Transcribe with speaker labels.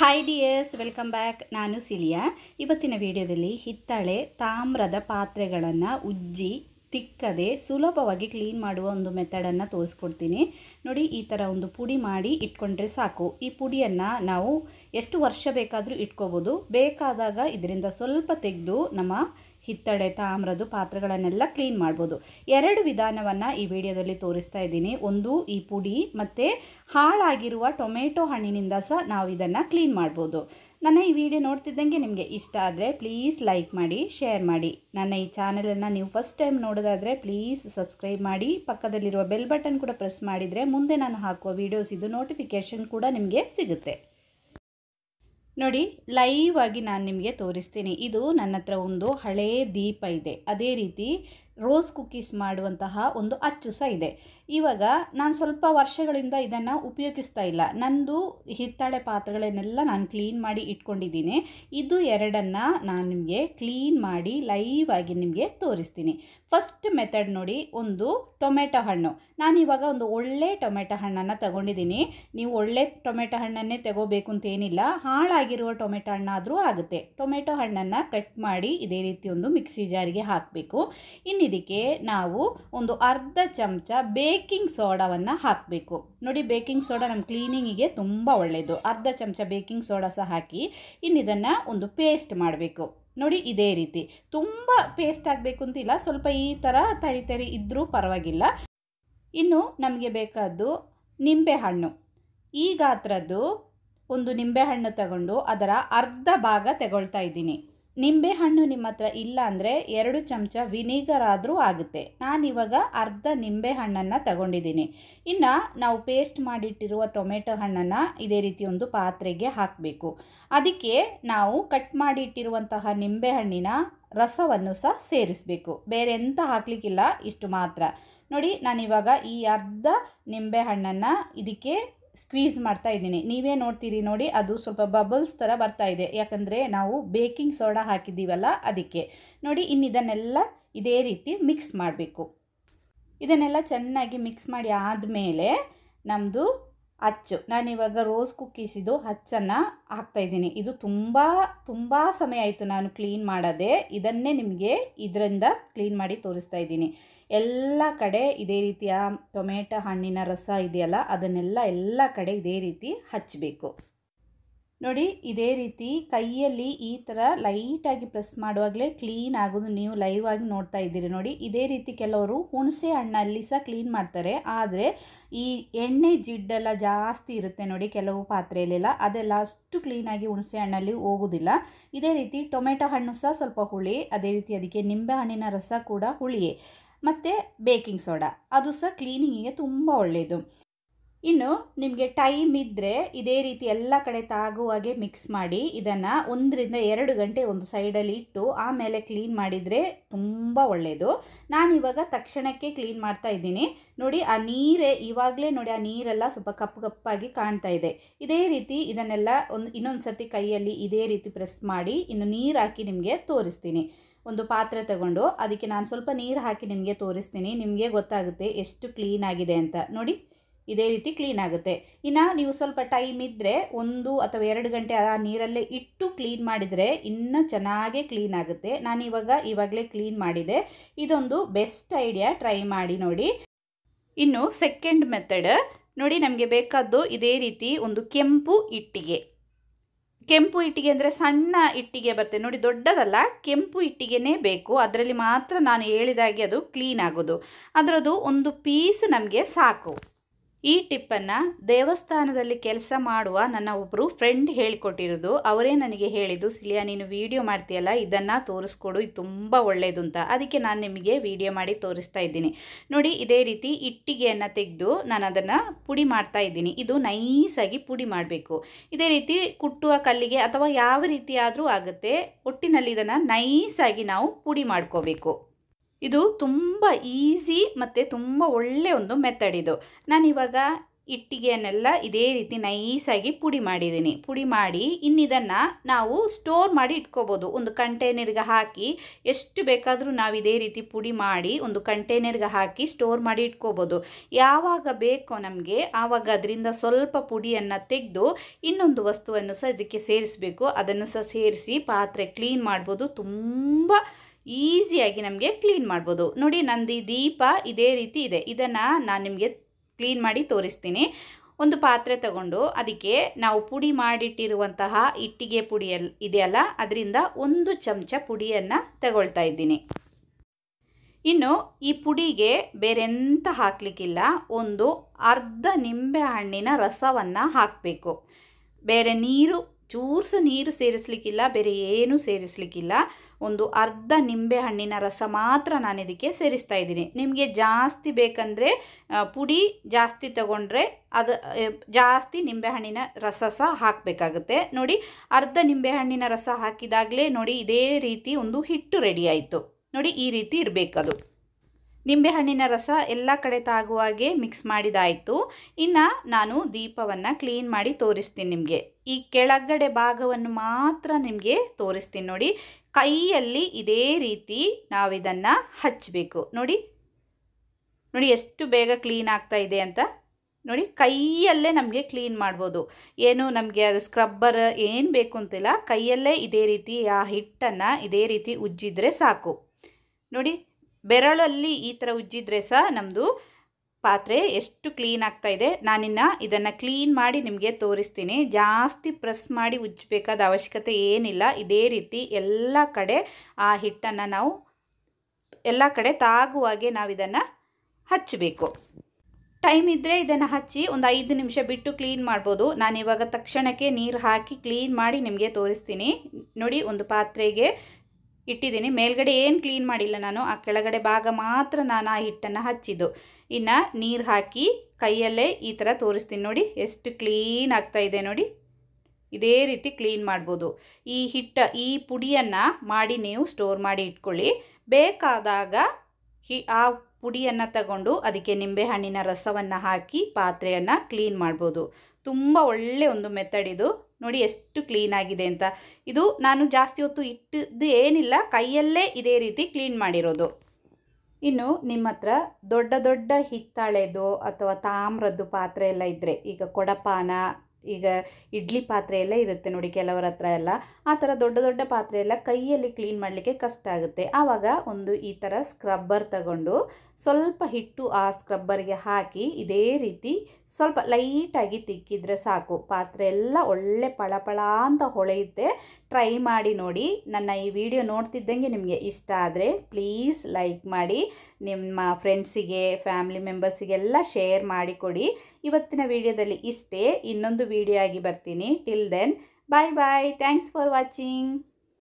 Speaker 1: hi dears welcome back ನಾನು ಸಿಲಿಯಾ ಇವತ್ತಿನ ವಿಡಿಯೋದಲ್ಲಿ ಹಿತ್ತಾಳೆ ತಾಮ್ರದ ಪಾತ್ರೆಗಳನ್ನು ಉಜ್ಜಿ ತಿಕ್ಕದೆ ಸುಲಭವಾಗಿ ಕ್ಲೀನ್ ಮಾಡುವ ಒಂದು ಮೆಥಡನ್ನು ತೋರಿಸ್ಕೊಡ್ತೀನಿ ನೋಡಿ ಈ ಥರ ಒಂದು ಪುಡಿ ಮಾಡಿ ಇಟ್ಕೊಂಡ್ರೆ ಸಾಕು ಈ ಪುಡಿಯನ್ನು ನಾವು ಎಷ್ಟು ವರ್ಷ ಬೇಕಾದರೂ ಇಟ್ಕೋಬೋದು ಬೇಕಾದಾಗ ಇದರಿಂದ ಸ್ವಲ್ಪ ತೆಗೆದು ನಮ್ಮ ಹಿತ್ತಳೆ ತಾಮ್ರದ್ದು ಪಾತ್ರೆಗಳನ್ನೆಲ್ಲ ಕ್ಲೀನ್ ಮಾಡ್ಬೋದು ಎರಡು ವಿಧಾನವನ್ನು ಈ ವಿಡಿಯೋದಲ್ಲಿ ತೋರಿಸ್ತಾ ಇದ್ದೀನಿ ಒಂದು ಈ ಪುಡಿ ಮತ್ತು ಹಾಳಾಗಿರುವ ಟೊಮೆಟೊ ಹಣ್ಣಿನಿಂದ ಸಹ ನಾವು ಇದನ್ನು ಕ್ಲೀನ್ ಮಾಡ್ಬೋದು ನನ್ನ ಈ ವಿಡಿಯೋ ನೋಡ್ತಿದ್ದಂಗೆ ನಿಮಗೆ ಇಷ್ಟ ಆದರೆ ಪ್ಲೀಸ್ ಲೈಕ್ ಮಾಡಿ ಶೇರ್ ಮಾಡಿ ನನ್ನ ಈ ಚಾನಲನ್ನು ನೀವು ಫಸ್ಟ್ ಟೈಮ್ ನೋಡೋದಾದರೆ ಪ್ಲೀಸ್ ಸಬ್ಸ್ಕ್ರೈಬ್ ಮಾಡಿ ಪಕ್ಕದಲ್ಲಿರುವ ಬೆಲ್ ಬಟನ್ ಕೂಡ ಪ್ರೆಸ್ ಮಾಡಿದರೆ ಮುಂದೆ ನಾನು ಹಾಕುವ ವೀಡಿಯೋಸ್ ಇದು ನೋಟಿಫಿಕೇಷನ್ ಕೂಡ ನಿಮಗೆ ಸಿಗುತ್ತೆ ನೋಡಿ ಲೈವ್ ಆಗಿ ನಾನು ನಿಮಗೆ ತೋರಿಸ್ತೀನಿ ಇದು ನನ್ನ ಹತ್ರ ಒಂದು ಹಳೇ ದೀಪ ಇದೆ ಅದೇ ರೀತಿ ರೋಸ್ ಕುಕ್ಕೀಸ್ ಮಾಡುವಂತಹ ಒಂದು ಅಚ್ಚು ಸಹ ಇದೆ ಇವಾಗ ನಾನು ಸ್ವಲ್ಪ ವರ್ಷಗಳಿಂದ ಇದನ್ನು ಉಪಯೋಗಿಸ್ತಾ ಇಲ್ಲ ನಂದು ಹಿತ್ತಾಳೆ ಪಾತ್ರೆಗಳನ್ನೆಲ್ಲ ನಾನು ಕ್ಲೀನ್ ಮಾಡಿ ಇಟ್ಕೊಂಡಿದ್ದೀನಿ ಇದು ಎರಡನ್ನು ನಾನು ನಿಮಗೆ ಕ್ಲೀನ್ ಮಾಡಿ ಲೈವ್ ಆಗಿ ನಿಮಗೆ ತೋರಿಸ್ತೀನಿ ಫಸ್ಟ್ ಮೆಥಡ್ ನೋಡಿ ಒಂದು ಟೊಮೆಟೊ ಹಣ್ಣು ನಾನಿವಾಗ ಒಂದು ಒಳ್ಳೆ ಟೊಮೆಟೊ ಹಣ್ಣನ್ನು ತಗೊಂಡಿದ್ದೀನಿ ನೀವು ಒಳ್ಳೆ ಟೊಮೆಟೊ ಹಣ್ಣನ್ನೇ ತಗೋಬೇಕು ಅಂತೇನಿಲ್ಲ ಹಾಳಾಗಿರುವ ಟೊಮೆಟೊ ಹಣ್ಣಾದರೂ ಆಗುತ್ತೆ ಟೊಮೆಟೊ ಹಣ್ಣನ್ನು ಕಟ್ ಮಾಡಿ ಇದೇ ರೀತಿ ಒಂದು ಮಿಕ್ಸಿ ಜಾರಿಗೆ ಹಾಕಬೇಕು ಇನ್ನಿದಕ್ಕೆ ನಾವು ಒಂದು ಅರ್ಧ ಚಮಚ ಬೇ ಬೇಕಿಂಗ್ ಸೋಡಾವನ್ನು ಹಾಕಬೇಕು ನೋಡಿ ಬೇಕಿಂಗ್ ಸೋಡಾ ನಮ್ಮ ಕ್ಲೀನಿಂಗಿಗೆ ತುಂಬ ಒಳ್ಳೆಯದು ಅರ್ಧ ಚಮಚ ಬೇಕಿಂಗ್ ಸೋಡಾ ಸಹ ಹಾಕಿ ಇನ್ನು ಇದನ್ನು ಒಂದು ಪೇಸ್ಟ್ ಮಾಡಬೇಕು ನೋಡಿ ಇದೇ ರೀತಿ ತುಂಬ ಪೇಸ್ಟ್ ಆಗಬೇಕು ಅಂತಿಲ್ಲ ಸ್ವಲ್ಪ ಈ ಥರ ತರಿ ತರಿ ಇದ್ದರೂ ಪರವಾಗಿಲ್ಲ ಇನ್ನು ನಮಗೆ ಬೇಕಾದ್ದು ನಿಂಬೆಹಣ್ಣು ಈ ಗಾತ್ರದ್ದು ಒಂದು ನಿಂಬೆಹಣ್ಣು ತಗೊಂಡು ಅದರ ಅರ್ಧ ಭಾಗ ತಗೊಳ್ತಾ ಇದ್ದೀನಿ ನಿಂಬೆ ಹಣ್ಣು ನಿಮ್ಮ ಹತ್ರ ಇಲ್ಲ ಅಂದರೆ ಎರಡು ಚಮಚ ವಿನಿಗರ್ ಆದರೂ ಆಗುತ್ತೆ ನಾನಿವಾಗ ಅರ್ಧ ನಿಂಬೆ ಹಣ್ಣನ್ನು ತಗೊಂಡಿದ್ದೀನಿ ಇನ್ನು ನಾವು ಪೇಸ್ಟ್ ಮಾಡಿಟ್ಟಿರುವ ಟೊಮೆಟೊ ಹಣ್ಣನ್ನು ಇದೇ ರೀತಿ ಒಂದು ಪಾತ್ರೆಗೆ ಹಾಕಬೇಕು ಅದಕ್ಕೆ ನಾವು ಕಟ್ ಮಾಡಿಟ್ಟಿರುವಂತಹ ಹಣ್ಣಿನ ರಸವನ್ನು ಸಹ ಸೇರಿಸಬೇಕು ಬೇರೆ ಎಂತ ಹಾಕಲಿಕ್ಕಿಲ್ಲ ಇಷ್ಟು ಮಾತ್ರ ನೋಡಿ ನಾನಿವಾಗ ಈ ಅರ್ಧ ಹಣ್ಣನ್ನು ಇದಕ್ಕೆ ಸ್ಕ್ವೀಸ್ ಮಾಡ್ತಾ ಇದ್ದೀನಿ ನೀವೇ ನೋಡ್ತೀರಿ ನೋಡಿ ಅದು ಸ್ವಲ್ಪ ಬಬಲ್ಸ್ ಥರ ಬರ್ತಾ ಇದೆ ಯಾಕಂದರೆ ನಾವು ಬೇಕಿಂಗ್ ಸೋಡಾ ಹಾಕಿದ್ದೀವಲ್ಲ ಅದಕ್ಕೆ ನೋಡಿ ಇನ್ನಿದನ್ನೆಲ್ಲ ಇದನ್ನೆಲ್ಲ ಇದೇ ರೀತಿ ಮಿಕ್ಸ್ ಮಾಡಬೇಕು ಇದನ್ನೆಲ್ಲ ಚೆನ್ನಾಗಿ ಮಿಕ್ಸ್ ಮಾಡಿ ಆದಮೇಲೆ ನಮ್ಮದು ಅಚ್ಚು ನಾನಿವಾಗ ರೋಸ್ ಕುಕ್ಕೀಸಿದು ಹಚ್ಚನ್ನು ಹಾಕ್ತಾಯಿದ್ದೀನಿ ಇದು ತುಂಬ ತುಂಬ ಸಮಯ ಆಯಿತು ನಾನು ಕ್ಲೀನ್ ಮಾಡೋದೇ ಇದನ್ನೇ ನಿಮಗೆ ಇದರಿಂದ ಕ್ಲೀನ್ ಮಾಡಿ ತೋರಿಸ್ತಾ ಇದ್ದೀನಿ ಎಲ್ಲ ಕಡೆ ಇದೇ ರೀತಿಯ ಟೊಮೆಟೊ ಹಣ್ಣಿನ ರಸ ಇದೆಯಲ್ಲ ಅದನ್ನೆಲ್ಲ ಎಲ್ಲ ಕಡೆ ಇದೇ ರೀತಿ ಹಚ್ಚಬೇಕು ನೋಡಿ ಇದೇ ರೀತಿ ಕೈಯಲ್ಲಿ ಈ ಥರ ಲೈಟಾಗಿ ಪ್ರೆಸ್ ಮಾಡುವಾಗಲೇ ಕ್ಲೀನ್ ಆಗೋದು ನೀವು ಲೈವ್ ಆಗಿ ನೋಡ್ತಾ ಇದ್ದೀರಿ ನೋಡಿ ಇದೇ ರೀತಿ ಕೆಲವರು ಹುಣಸೆ ಹಣ್ಣಲ್ಲಿ ಸಹ ಕ್ಲೀನ್ ಮಾಡ್ತಾರೆ ಆದರೆ ಈ ಎಣ್ಣೆ ಜಿಡ್ಡೆಲ್ಲ ಜಾಸ್ತಿ ಇರುತ್ತೆ ನೋಡಿ ಕೆಲವು ಪಾತ್ರೆಯಲ್ಲೆಲ್ಲ ಅದೆಲ್ಲ ಅಷ್ಟು ಕ್ಲೀನಾಗಿ ಹುಣಸೆ ಹಣ್ಣಲ್ಲಿ ಹೋಗೋದಿಲ್ಲ ಇದೇ ರೀತಿ ಟೊಮೆಟೊ ಹಣ್ಣು ಸಹ ಸ್ವಲ್ಪ ಹುಳಿ ಅದೇ ರೀತಿ ಅದಕ್ಕೆ ನಿಂಬೆ ಹಣ್ಣಿನ ರಸ ಕೂಡ ಹುಳಿಯೇ ಮತ್ತು ಬೇಕಿಂಗ್ ಸೋಡಾ ಅದು ಸಹ ಕ್ಲೀನಿಂಗಿಗೆ ತುಂಬ ಒಳ್ಳೆಯದು ಇನ್ನು ನಿಮಗೆ ಟೈಮ್ ಇದ್ದರೆ ಇದೇ ರೀತಿ ಎಲ್ಲ ಕಡೆ ತಾಗುವಾಗೆ ಮಿಕ್ಸ್ ಮಾಡಿ ಇದನ್ನು ಒಂದರಿಂದ ಎರಡು ಗಂಟೆ ಒಂದು ಸೈಡಲ್ಲಿ ಇಟ್ಟು ಆಮೇಲೆ ಕ್ಲೀನ್ ಮಾಡಿದರೆ ತುಂಬ ಒಳ್ಳೆಯದು ನಾನಿವಾಗ ತಕ್ಷಣಕ್ಕೆ ಕ್ಲೀನ್ ಮಾಡ್ತಾ ಇದ್ದೀನಿ ನೋಡಿ ಆ ನೀರೇ ಇವಾಗಲೇ ನೋಡಿ ಆ ನೀರೆಲ್ಲ ಸ್ವಲ್ಪ ಕಪ್ಪು ಕಪ್ಪಾಗಿ ಕಾಣ್ತಾ ಇದೆ ಇದೇ ರೀತಿ ಇದನ್ನೆಲ್ಲ ಒಂದು ಇನ್ನೊಂದು ಸರ್ತಿ ಕೈಯಲ್ಲಿ ಇದೇ ರೀತಿ ಪ್ರೆಸ್ ಮಾಡಿ ಇನ್ನು ನೀರು ಹಾಕಿ ನಿಮಗೆ ತೋರಿಸ್ತೀನಿ ಒಂದು ಪಾತ್ರೆ ತಗೊಂಡು ಅದಕ್ಕೆ ನಾನು ಸ್ವಲ್ಪ ನೀರು ಹಾಕಿ ನಿಮಗೆ ತೋರಿಸ್ತೀನಿ ನಿಮಗೆ ಗೊತ್ತಾಗುತ್ತೆ ಎಷ್ಟು ಕ್ಲೀನ್ ಆಗಿದೆ ಅಂತ ನೋಡಿ ಇದೇ ರೀತಿ ಕ್ಲೀನ್ ಆಗುತ್ತೆ ಇನ್ನು ನೀವು ಸ್ವಲ್ಪ ಟೈಮ್ ಇದ್ದರೆ ಒಂದು ಅಥವಾ ಎರಡು ಗಂಟೆ ಆ ನೀರಲ್ಲೇ ಇಟ್ಟು ಕ್ಲೀನ್ ಮಾಡಿದರೆ ಇನ್ನೂ ಚೆನ್ನಾಗೇ ಕ್ಲೀನ್ ಆಗುತ್ತೆ ನಾನು ಇವಾಗ ಇವಾಗಲೇ ಕ್ಲೀನ್ ಮಾಡಿದೆ ಇದೊಂದು ಬೆಸ್ಟ್ ಐಡಿಯಾ ಟ್ರೈ ಮಾಡಿ ನೋಡಿ ಇನ್ನು ಸೆಕೆಂಡ್ ಮೆಥಡ್ ನೋಡಿ ನಮಗೆ ಬೇಕಾದ್ದು ಇದೇ ರೀತಿ ಒಂದು ಕೆಂಪು ಇಟ್ಟಿಗೆ ಕೆಂಪು ಇಟ್ಟಿಗೆ ಅಂದರೆ ಸಣ್ಣ ಇಟ್ಟಿಗೆ ಬರುತ್ತೆ ನೋಡಿ ದೊಡ್ಡದಲ್ಲ ಕೆಂಪು ಇಟ್ಟಿಗೆನೇ ಬೇಕು ಅದರಲ್ಲಿ ಮಾತ್ರ ನಾನು ಹೇಳಿದಾಗೆ ಅದು ಕ್ಲೀನ್ ಆಗೋದು ಅದರದು ಒಂದು ಪೀಸ್ ನಮಗೆ ಸಾಕು ಈ ಟಿಪ್ಪನ್ನು ದೇವಸ್ಥಾನದಲ್ಲಿ ಕೆಲಸ ಮಾಡುವ ನನ್ನ ಒಬ್ಬರು ಫ್ರೆಂಡ್ ಹೇಳಿಕೊಟ್ಟಿರೋದು ಅವರೇ ನನಗೆ ಹೇಳಿದ್ದು ಸಿಲಿಯಾ ನೀನು ವೀಡಿಯೋ ಮಾಡ್ತೀಯಲ್ಲ ಇದನ್ನು ತೋರಿಸ್ಕೊಡು ಇದು ತುಂಬ ಒಳ್ಳೆಯದು ಅಂತ ಅದಕ್ಕೆ ನಾನು ನಿಮಗೆ ವೀಡಿಯೋ ಮಾಡಿ ತೋರಿಸ್ತಾ ಇದ್ದೀನಿ ನೋಡಿ ಇದೇ ರೀತಿ ಇಟ್ಟಿಗೆಯನ್ನು ತೆಗೆದು ನಾನು ಅದನ್ನು ಪುಡಿ ಮಾಡ್ತಾ ಇದ್ದೀನಿ ಇದು ನೈಸಾಗಿ ಪುಡಿ ಮಾಡಬೇಕು ಇದೇ ರೀತಿ ಕುಟ್ಟುವ ಕಲ್ಲಿಗೆ ಅಥವಾ ಯಾವ ರೀತಿಯಾದರೂ ಆಗುತ್ತೆ ಒಟ್ಟಿನಲ್ಲಿ ಇದನ್ನು ನೈಸಾಗಿ ನಾವು ಪುಡಿ ಮಾಡ್ಕೋಬೇಕು ಇದು ತುಂಬ ಈಸಿ ಮತ್ತು ತುಂಬ ಒಳ್ಳೆಯ ಒಂದು ಮೆಥಡ್ ಇದು ನಾನಿವಾಗ ಇಟ್ಟಿಗೆಯನ್ನೆಲ್ಲ ಇದೇ ರೀತಿ ನೈಸಾಗಿ ಪುಡಿ ಮಾಡಿದ್ದೀನಿ ಪುಡಿ ಮಾಡಿ ಇನ್ನಿದನ್ನು ನಾವು ಸ್ಟೋರ್ ಮಾಡಿ ಇಟ್ಕೋಬೋದು ಒಂದು ಕಂಟೈನರ್ಗೆ ಹಾಕಿ ಎಷ್ಟು ಬೇಕಾದರೂ ನಾವು ಇದೇ ರೀತಿ ಪುಡಿ ಮಾಡಿ ಒಂದು ಕಂಟೈನರ್ಗೆ ಹಾಕಿ ಸ್ಟೋರ್ ಮಾಡಿ ಇಟ್ಕೋಬೋದು ಯಾವಾಗ ಬೇಕೋ ನಮಗೆ ಆವಾಗ ಅದರಿಂದ ಸ್ವಲ್ಪ ಪುಡಿಯನ್ನು ತೆಗೆದು ಇನ್ನೊಂದು ವಸ್ತುವನ್ನು ಸಹ ಇದಕ್ಕೆ ಸೇರಿಸಬೇಕು ಅದನ್ನು ಸಹ ಸೇರಿಸಿ ಪಾತ್ರೆ ಕ್ಲೀನ್ ಮಾಡ್ಬೋದು ತುಂಬ ಈಸಿಯಾಗಿ ನಮಗೆ ಕ್ಲೀನ್ ಮಾಡ್ಬೋದು ನೋಡಿ ನಂದು ದೀಪ ಇದೇ ರೀತಿ ಇದೆ ಇದನ್ನು ನಾನು ನಿಮಗೆ ಕ್ಲೀನ್ ಮಾಡಿ ತೋರಿಸ್ತೀನಿ ಒಂದು ಪಾತ್ರೆ ತಗೊಂಡು ಅದಕ್ಕೆ ನಾವು ಪುಡಿ ಮಾಡಿಟ್ಟಿರುವಂತಹ ಇಟ್ಟಿಗೆ ಪುಡಿಯಲ್ ಇದೆಯಲ್ಲ ಅದರಿಂದ ಒಂದು ಚಮಚ ಪುಡಿಯನ್ನು ತಗೊಳ್ತಾ ಇದ್ದೀನಿ ಇನ್ನು ಈ ಪುಡಿಗೆ ಬೇರೆಂತ ಹಾಕ್ಲಿಕ್ಕಿಲ್ಲ ಒಂದು ಅರ್ಧ ನಿಂಬೆ ಹಣ್ಣಿನ ರಸವನ್ನು ಹಾಕಬೇಕು ಬೇರೆ ನೀರು ಚೂರ್ಸು ನೀರು ಸೇರಿಸಲಿಕ್ಕಿಲ್ಲ ಬೇರೆ ಏನೂ ಸೇರಿಸ್ಲಿಕ್ಕಿಲ್ಲ ಒಂದು ಅರ್ಧ ನಿಂಬೆ ಹಣ್ಣಿನ ರಸ ಮಾತ್ರ ನಾನು ಇದಕ್ಕೆ ಸೇರಿಸ್ತಾ ಇದ್ದೀನಿ ನಿಮಗೆ ಜಾಸ್ತಿ ಬೇಕಂದರೆ ಪುಡಿ ಜಾಸ್ತಿ ತಗೊಂಡ್ರೆ ಅದು ಜಾಸ್ತಿ ನಿಂಬೆಹಣ್ಣಿನ ರಸ ಸಹ ಹಾಕಬೇಕಾಗುತ್ತೆ ನೋಡಿ ಅರ್ಧ ನಿಂಬೆಹಣ್ಣಿನ ರಸ ಹಾಕಿದಾಗಲೇ ನೋಡಿ ಇದೇ ರೀತಿ ಒಂದು ಹಿಟ್ಟು ರೆಡಿ ಆಯಿತು ನೋಡಿ ಈ ರೀತಿ ಇರಬೇಕದು ನಿಂಬೆಹಣ್ಣಿನ ರಸ ಎಲ್ಲ ಕಡೆ ತಾಗುವಾಗೆ ಮಿಕ್ಸ್ ಮಾಡಿದಾಯಿತು ಇನ್ನು ನಾನು ದೀಪವನ್ನು ಕ್ಲೀನ್ ಮಾಡಿ ತೋರಿಸ್ತೀನಿ ನಿಮಗೆ ಈ ಕೆಳಗಡೆ ಭಾಗವನ್ನು ಮಾತ್ರ ನಿಮಗೆ ತೋರಿಸ್ತೀನಿ ನೋಡಿ ಕೈಯಲ್ಲಿ ಇದೇ ರೀತಿ ನಾವಿದನ್ನು ಹಚ್ಚಬೇಕು ನೋಡಿ ನೋಡಿ ಎಷ್ಟು ಬೇಗ ಕ್ಲೀನ್ ಆಗ್ತಾ ಇದೆ ಅಂತ ನೋಡಿ ಕೈಯಲ್ಲೇ ನಮಗೆ ಕ್ಲೀನ್ ಮಾಡ್ಬೋದು ಏನು ನಮಗೆ ಅದು ಸ್ಕ್ರಬ್ಬರ್ ಏನು ಬೇಕು ಅಂತಿಲ್ಲ ಕೈಯಲ್ಲೇ ಇದೇ ರೀತಿ ಆ ಹಿಟ್ಟನ್ನು ಇದೇ ರೀತಿ ಉಜ್ಜಿದ್ರೆ ಸಾಕು ನೋಡಿ ಬೆರಳಲ್ಲಿ ಈ ಥರ ಉಜ್ಜಿದ್ರೆ ಸಹ ನಮ್ಮದು ಪಾತ್ರೆ ಎಷ್ಟು ಕ್ಲೀನ್ ಆಗ್ತಾ ಇದೆ ನಾನಿನ್ನು ಇದನ್ನು ಕ್ಲೀನ್ ಮಾಡಿ ನಿಮಗೆ ತೋರಿಸ್ತೀನಿ ಜಾಸ್ತಿ ಪ್ರೆಸ್ ಮಾಡಿ ಉಜ್ಜಬೇಕಾದ ಅವಶ್ಯಕತೆ ಏನಿಲ್ಲ ಇದೇ ರೀತಿ ಎಲ್ಲ ಕಡೆ ಆ ಹಿಟ್ಟನ್ನು ನಾವು ಎಲ್ಲ ಕಡೆ ತಾಗುವಾಗೆ ನಾವು ಇದನ್ನು ಹಚ್ಚಬೇಕು ಟೈಮ್ ಇದ್ದರೆ ಇದನ್ನು ಹಚ್ಚಿ ಒಂದು ಐದು ನಿಮಿಷ ಬಿಟ್ಟು ಕ್ಲೀನ್ ಮಾಡ್ಬೋದು ನಾನಿವಾಗ ತಕ್ಷಣಕ್ಕೆ ನೀರು ಹಾಕಿ ಕ್ಲೀನ್ ಮಾಡಿ ನಿಮಗೆ ತೋರಿಸ್ತೀನಿ ನೋಡಿ ಒಂದು ಪಾತ್ರೆಗೆ ಇಟ್ಟಿದ್ದೀನಿ ಮೇಲ್ಗಡೆ ಏನು ಕ್ಲೀನ್ ಮಾಡಿಲ್ಲ ನಾನು ಆ ಕೆಳಗಡೆ ಭಾಗ ಮಾತ್ರ ನಾನು ಆ ಹಿಟ್ಟನ್ನು ಹಚ್ಚಿದ್ದು ಇನ್ನು ನೀರು ಹಾಕಿ ಕೈಯಲ್ಲೇ ಈ ಥರ ತೋರಿಸ್ತೀನಿ ನೋಡಿ ಎಷ್ಟು ಕ್ಲೀನ್ ಆಗ್ತಾ ಇದೆ ನೋಡಿ ಇದೇ ರೀತಿ ಕ್ಲೀನ್ ಮಾಡ್ಬೋದು ಈ ಹಿಟ್ಟ ಈ ಪುಡಿಯನ್ನು ಮಾಡಿ ನೀವು ಸ್ಟೋರ್ ಮಾಡಿ ಇಟ್ಕೊಳ್ಳಿ ಬೇಕಾದಾಗ ಹಿ ಆ ಪುಡಿಯನ್ನು ತಗೊಂಡು ಅದಕ್ಕೆ ನಿಂಬೆಹಣ್ಣಿನ ರಸವನ್ನು ಹಾಕಿ ಪಾತ್ರೆಯನ್ನು ಕ್ಲೀನ್ ಮಾಡ್ಬೋದು ತುಂಬ ಒಳ್ಳೆ ಒಂದು ಮೆಥಡ್ ಇದು ನೋಡಿ ಎಷ್ಟು ಕ್ಲೀನ್ ಆಗಿದೆ ಅಂತ ಇದು ನಾನು ಜಾಸ್ತಿ ಹೊತ್ತು ಇಟ್ಟಿದ್ದು ಏನಿಲ್ಲ ಕೈಯಲ್ಲೇ ಇದೇ ರೀತಿ ಕ್ಲೀನ್ ಮಾಡಿರೋದು ಇನ್ನು ನಿಮ್ಮ ಹತ್ರ ದೊಡ್ಡ ದೊಡ್ಡ ಹಿತ್ತಾಳೆದು ಅಥವಾ ತಾಮ್ರದ್ದು ಪಾತ್ರೆ ಎಲ್ಲ ಇದ್ದರೆ ಈಗ ಕೊಡಪಾನ ಈಗ ಇಡ್ಲಿ ಪಾತ್ರೆ ಎಲ್ಲ ಇರುತ್ತೆ ನೋಡಿ ಕೆಲವರ ಹತ್ರ ಎಲ್ಲ ಆ ಥರ ದೊಡ್ಡ ದೊಡ್ಡ ಪಾತ್ರೆ ಎಲ್ಲ ಕೈಯಲ್ಲಿ ಕ್ಲೀನ್ ಮಾಡಲಿಕ್ಕೆ ಕಷ್ಟ ಆಗುತ್ತೆ ಆವಾಗ ಒಂದು ಈ ಥರ ಸ್ಕ್ರಬ್ಬರ್ ತಗೊಂಡು ಸ್ವಲ್ಪ ಹಿಟ್ಟು ಆ ಸ್ಕ್ರಬ್ಬರ್ಗೆ ಹಾಕಿ ಇದೇ ರೀತಿ ಸ್ವಲ್ಪ ಲೈಟಾಗಿ ತಿಕ್ಕಿದರೆ ಸಾಕು ಪಾತ್ರೆ ಎಲ್ಲ ಒಳ್ಳೆ ಪಳಪಳ ಅಂತ ಹೊಳೆಯುತ್ತೆ ಟ್ರೈ ಮಾಡಿ ನೋಡಿ ನನ್ನ ಈ ವಿಡಿಯೋ ನೋಡ್ತಿದ್ದಂಗೆ ನಿಮಗೆ ಇಷ್ಟ ಆದರೆ ಪ್ಲೀಸ್ ಲೈಕ್ ಮಾಡಿ ನಿಮ್ಮ ಫ್ರೆಂಡ್ಸಿಗೆ ಫ್ಯಾಮಿಲಿ ಮೆಂಬರ್ಸಿಗೆಲ್ಲ ಶೇರ್ ಮಾಡಿಕೊಡಿ ಇವತ್ತಿನ ವಿಡಿಯೋದಲ್ಲಿ ಇಷ್ಟೇ ಇನ್ನೊಂದು ವಿಡಿಯೋ ಆಗಿ ಬರ್ತೀನಿ till then bye bye thanks for watching